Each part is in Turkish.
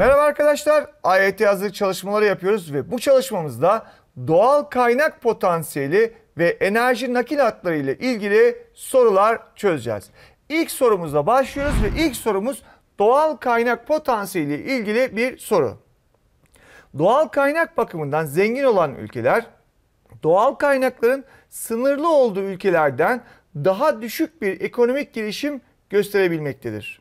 Merhaba arkadaşlar. AYT e hazırlık çalışmaları yapıyoruz ve bu çalışmamızda doğal kaynak potansiyeli ve enerji nakil hatları ile ilgili sorular çözeceğiz. İlk sorumuzla başlıyoruz ve ilk sorumuz doğal kaynak potansiyeli ile ilgili bir soru. Doğal kaynak bakımından zengin olan ülkeler doğal kaynakların sınırlı olduğu ülkelerden daha düşük bir ekonomik gelişim gösterebilmektedir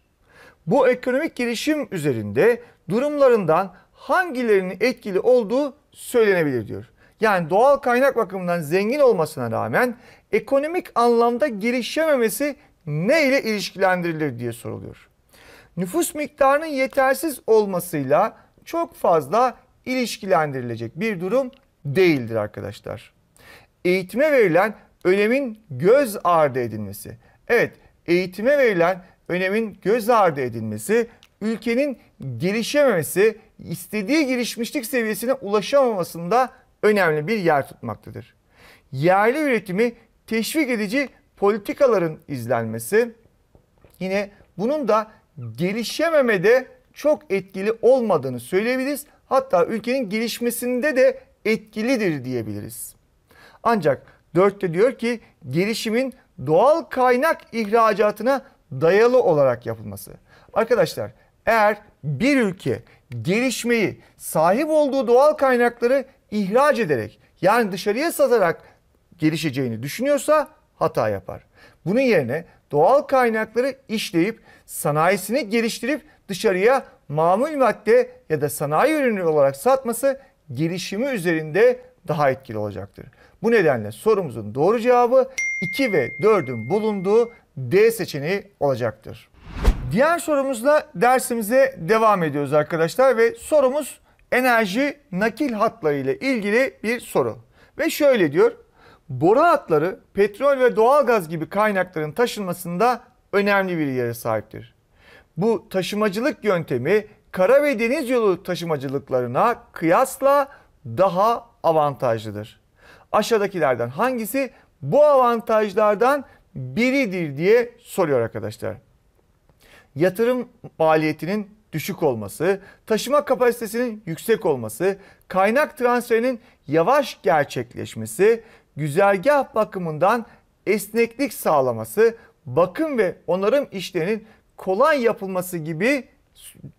bu ekonomik gelişim üzerinde durumlarından hangilerinin etkili olduğu söylenebilir diyor. Yani doğal kaynak bakımından zengin olmasına rağmen ekonomik anlamda gelişememesi ne ile ilişkilendirilir diye soruluyor. Nüfus miktarının yetersiz olmasıyla çok fazla ilişkilendirilecek bir durum değildir arkadaşlar. Eğitime verilen önemin göz ardı edilmesi. Evet, eğitime verilen önemin göz ardı edilmesi, ülkenin gelişememesi, istediği gelişmişlik seviyesine ulaşamamasında önemli bir yer tutmaktadır. Yerli üretimi teşvik edici politikaların izlenmesi yine bunun da gelişememede çok etkili olmadığını söyleyebiliriz. Hatta ülkenin gelişmesinde de etkilidir diyebiliriz. Ancak 4'te diyor ki gelişimin doğal kaynak ihracatına dayalı olarak yapılması. Arkadaşlar eğer bir ülke gelişmeyi sahip olduğu doğal kaynakları ihraç ederek yani dışarıya satarak gelişeceğini düşünüyorsa hata yapar. Bunun yerine doğal kaynakları işleyip sanayisini geliştirip dışarıya mamul madde ya da sanayi ürünü olarak satması gelişimi üzerinde daha etkili olacaktır. Bu nedenle sorumuzun doğru cevabı 2 ve 4'ün bulunduğu D seçeneği olacaktır. Diğer sorumuzla dersimize devam ediyoruz arkadaşlar ve sorumuz enerji nakil hatları ile ilgili bir soru. Ve şöyle diyor. Boru hatları petrol ve doğalgaz gibi kaynakların taşınmasında önemli bir yere sahiptir. Bu taşımacılık yöntemi kara ve deniz yolu taşımacılıklarına kıyasla daha avantajlıdır. Aşağıdakilerden hangisi bu avantajlardan biridir diye soruyor arkadaşlar. Yatırım maliyetinin düşük olması, taşıma kapasitesinin yüksek olması, kaynak transferinin yavaş gerçekleşmesi, güzergah bakımından esneklik sağlaması, bakım ve onarım işlerinin kolay yapılması gibi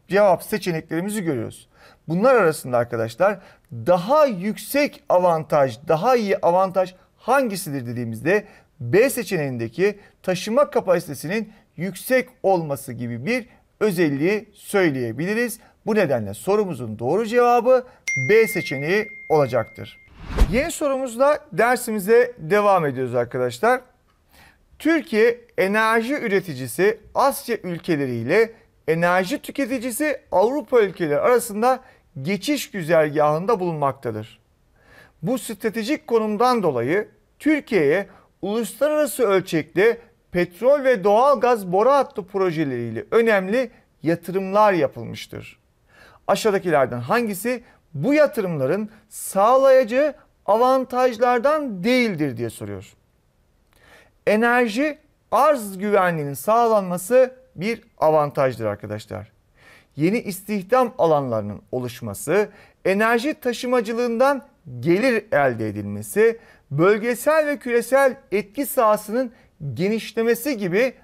cevap seçeneklerimizi görüyoruz. Bunlar arasında arkadaşlar daha yüksek avantaj, daha iyi avantaj hangisidir dediğimizde B seçeneğindeki taşıma kapasitesinin yüksek olması gibi bir özelliği söyleyebiliriz. Bu nedenle sorumuzun doğru cevabı B seçeneği olacaktır. Yeni sorumuzla dersimize devam ediyoruz arkadaşlar. Türkiye enerji üreticisi Asya ülkeleriyle enerji tüketicisi Avrupa ülkeleri arasında geçiş güzergahında bulunmaktadır. Bu stratejik konumdan dolayı Türkiye'ye uluslararası ölçekte petrol ve doğal gaz boru hattı projeleriyle önemli yatırımlar yapılmıştır. Aşağıdakilerden hangisi bu yatırımların sağlayacağı avantajlardan değildir diye soruyor. Enerji arz güvenliğinin sağlanması bir avantajdır arkadaşlar. Yeni istihdam alanlarının oluşması, enerji taşımacılığından gelir elde edilmesi, bölgesel ve küresel etki sahasının genişlemesi gibi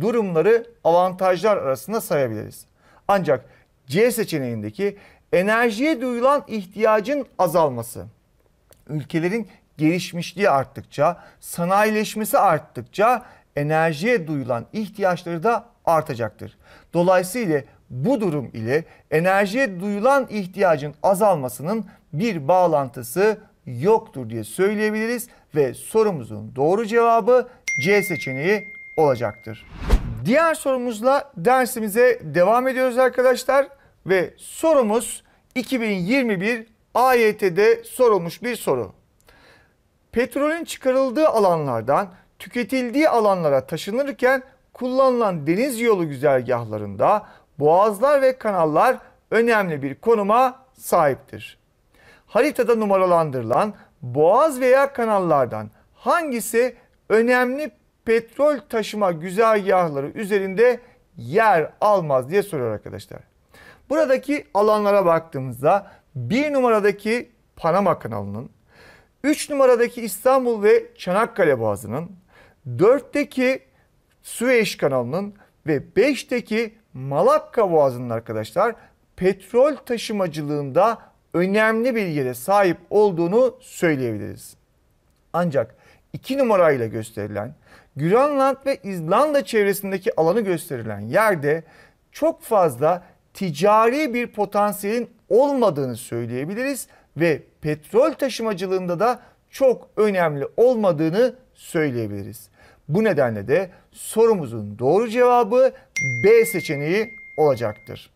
durumları avantajlar arasında sayabiliriz. Ancak C seçeneğindeki enerjiye duyulan ihtiyacın azalması, ülkelerin gelişmişliği arttıkça, sanayileşmesi arttıkça enerjiye duyulan ihtiyaçları da artacaktır. Dolayısıyla bu durum ile enerjiye duyulan ihtiyacın azalmasının bir bağlantısı yoktur diye söyleyebiliriz ve sorumuzun doğru cevabı C seçeneği olacaktır. Diğer sorumuzla dersimize devam ediyoruz arkadaşlar ve sorumuz 2021 AYT'de sorulmuş bir soru. Petrolün çıkarıldığı alanlardan tüketildiği alanlara taşınırken kullanılan deniz yolu güzergahlarında boğazlar ve kanallar önemli bir konuma sahiptir haritada numaralandırılan boğaz veya kanallardan hangisi önemli petrol taşıma güzergahları üzerinde yer almaz diye soruyor arkadaşlar. Buradaki alanlara baktığımızda bir numaradaki Panama kanalının, 3 numaradaki İstanbul ve Çanakkale boğazının, 4'teki Süveyş kanalının ve 5'teki Malakka boğazının arkadaşlar petrol taşımacılığında önemli bilgiye sahip olduğunu söyleyebiliriz. Ancak 2 numarayla gösterilen Grönland ve İzlanda çevresindeki alanı gösterilen yerde çok fazla ticari bir potansiyelin olmadığını söyleyebiliriz ve petrol taşımacılığında da çok önemli olmadığını söyleyebiliriz. Bu nedenle de sorumuzun doğru cevabı B seçeneği olacaktır.